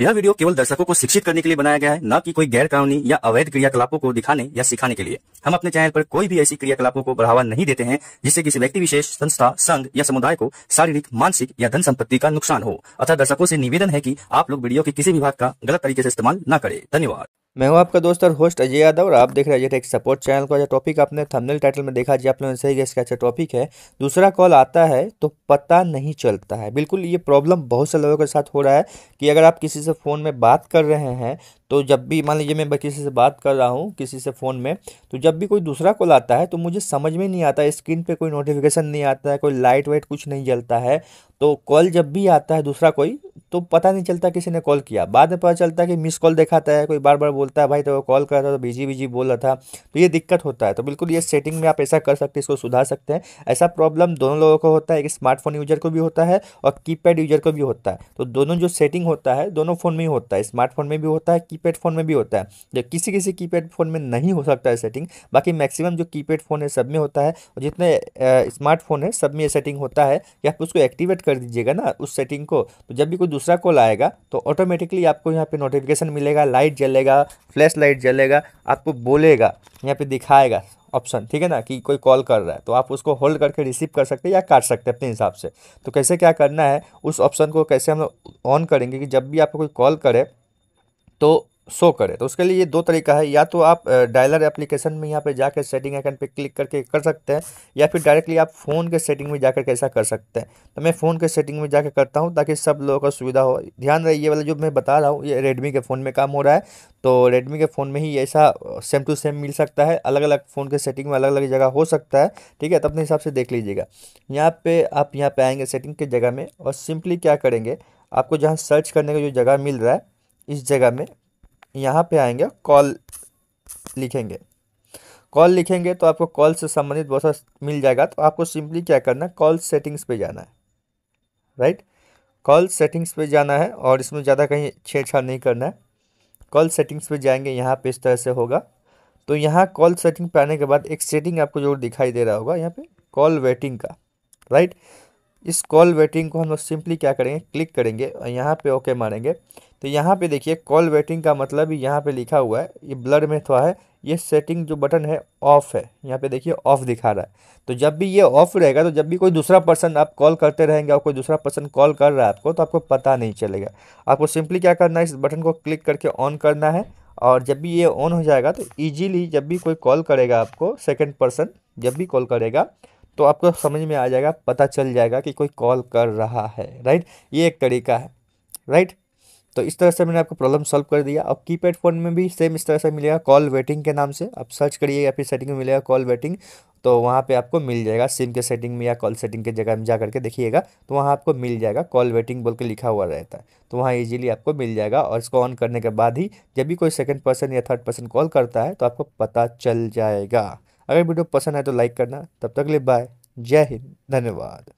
यह वीडियो केवल दर्शकों को शिक्षित करने के लिए बनाया गया है न कि कोई गैर कानूनी या अवैध क्रियाकलापों को दिखाने या सिखाने के लिए हम अपने चैनल पर कोई भी ऐसी क्रियाकलापों को बढ़ावा नहीं देते हैं जिससे किसी व्यक्ति विशेष संस्था संघ या समुदाय को शारीरिक मानसिक या धन संपत्ति का नुकसान हो अतः दर्शकों से निवेदन है की आप लोग वीडियो के किसी भी भाग का गलत तरीके ऐसी इस्तेमाल न करें धन्यवाद मैं हूं आपका दोस्त और होस्ट अजय यादव और आप देख रहे हैं अजय एक सपोर्ट चैनल का जो टॉपिक आपने थंबनेल टाइटल में देखा जी आप लोगों ने सही गैस का अच्छा टॉपिक है दूसरा कॉल आता है तो पता नहीं चलता है बिल्कुल ये प्रॉब्लम बहुत से लोगों के साथ हो रहा है कि अगर आप किसी से फ़ोन में बात कर रहे हैं तो जब भी मान लीजिए मैं किसी से बात कर रहा हूँ किसी से फ़ोन में तो जब भी कोई दूसरा कॉल आता है तो मुझे समझ में नहीं आता स्क्रीन पर कोई नोटिफिकेशन नहीं आता है कोई लाइट वाइट कुछ नहीं जलता है तो कॉल जब भी आता है दूसरा कोई तो पता नहीं चलता किसी ने कॉल किया बाद में पता चलता है कि मिस कॉल दिखाता है कोई बार बार बोल बोलता है भाई तो कॉल कर रहा था तो बिजी बिजी बोल रहा था तो ये दिक्कत होता है तो बिल्कुल ये सेटिंग में आप ऐसा कर सकते हैं इसको सुधार सकते हैं ऐसा प्रॉब्लम दोनों लोगों को होता है एक स्मार्टफोन यूजर को भी होता है और कीपैड यूजर को भी होता है तो दोनों जो सेटिंग होता है दोनों फ़ोन में ही होता है स्मार्टफोन में भी होता है कीपैड फ़ोन में भी होता है जब किसी किसी कीपैड फ़ोन में नहीं हो सकता है सेटिंग बाकी मैक्सिमम जो कीपैड फ़ोन है सब में होता है और जितने स्मार्टफोन है सब में ये सेटिंग होता है कि आप उसको एक्टिवेट कर दीजिएगा ना उस सेटिंग को तो जब भी कोई दूसरा कॉल आएगा तो ऑटोमेटिकली आपको यहाँ पे नोटिफिकेशन मिलेगा लाइट जलेगा फ्लैश लाइट जलेगा आपको बोलेगा यहाँ पे दिखाएगा ऑप्शन ठीक है ना कि कोई कॉल कर रहा है तो आप उसको होल्ड करके रिसीव कर सकते हैं या काट सकते हैं अपने हिसाब से तो कैसे क्या करना है उस ऑप्शन को कैसे हम ऑन करेंगे कि जब भी आपको कोई कॉल करे तो शो करे तो उसके लिए ये दो तरीका है या तो आप डायलर एप्लीकेशन में यहाँ पे जाकर सेटिंग आइकन पे क्लिक करके कर सकते हैं या फिर डायरेक्टली आप फ़ोन के सेटिंग में जाकर कैसा कर सकते हैं तो मैं फ़ोन के सेटिंग में जाकर करता हूँ ताकि सब लोगों का सुविधा हो ध्यान रहे ये वाला जो मैं बता रहा हूँ ये रेडमी के फ़ोन में काम हो रहा है तो रेडमी के फ़ोन में ही ऐसा सेम टू सेम मिल सकता है अलग अलग फ़ोन के सेटिंग में अलग अलग जगह हो सकता है ठीक है तो अपने हिसाब से देख लीजिएगा यहाँ पर आप यहाँ पर आएँगे सेटिंग की जगह में और सिंपली क्या करेंगे आपको जहाँ सर्च करने का जो जगह मिल रहा है इस जगह में यहाँ पे आएंगे कॉल लिखेंगे कॉल लिखेंगे तो आपको कॉल से संबंधित बहुत सारा मिल जाएगा तो आपको सिंपली क्या करना है कॉल सेटिंग्स पे जाना है राइट कॉल सेटिंग्स पे जाना है और इसमें ज़्यादा कहीं छेड़छाड़ नहीं करना है कॉल सेटिंग्स पे जाएंगे यहाँ पे इस तरह से होगा तो यहाँ कॉल सेटिंग पे आने के बाद एक सेटिंग आपको जरूर दिखाई दे रहा होगा यहाँ पे कॉल वेटिंग का राइट इस कॉल वेटिंग को हम लोग सिंपली क्या करेंगे क्लिक करेंगे और यहाँ पे ओके मारेंगे तो यहाँ पे देखिए कॉल वेटिंग का मतलब यहाँ पे लिखा हुआ है ये ब्लड में थोड़ा है ये सेटिंग जो बटन है ऑफ है यहाँ पे देखिए ऑफ दिखा रहा है तो जब भी ये ऑफ रहेगा तो जब भी कोई दूसरा पर्सन आप कॉल करते रहेंगे और कोई दूसरा पर्सन कॉल कर रहा है आपको तो आपको पता नहीं चलेगा आपको सिंपली क्या करना है इस बटन को क्लिक करके ऑन करना है और जब भी ये ऑन हो जाएगा तो ईजीली जब भी कोई कॉल करेगा आपको सेकेंड पर्सन जब भी कॉल करेगा तो आपको समझ में आ जाएगा पता चल जाएगा कि कोई कॉल कर रहा है राइट ये एक तरीका है राइट तो इस तरह से मैंने आपको प्रॉब्लम सॉल्व कर दिया अब कीपैड फ़ोन में भी सेम इस तरह से मिलेगा कॉल वेटिंग के नाम से आप सर्च करिए या फिर सेटिंग में मिलेगा कॉल वेटिंग तो वहाँ पे आपको मिल जाएगा सिम के सेटिंग में या कॉल सेटिंग के जगह में जा करके देखिएगा तो वहाँ आपको मिल जाएगा कॉल वेटिंग बोल के लिखा हुआ रहता है तो वहाँ ईजिली आपको मिल जाएगा और इसको ऑन करने के बाद ही जब भी कोई सेकेंड पर्सन या थर्ड पर्सन कॉल करता है तो आपको पता चल जाएगा अगर वीडियो पसंद है तो लाइक करना तब तक ले बाय जय हिंद धन्यवाद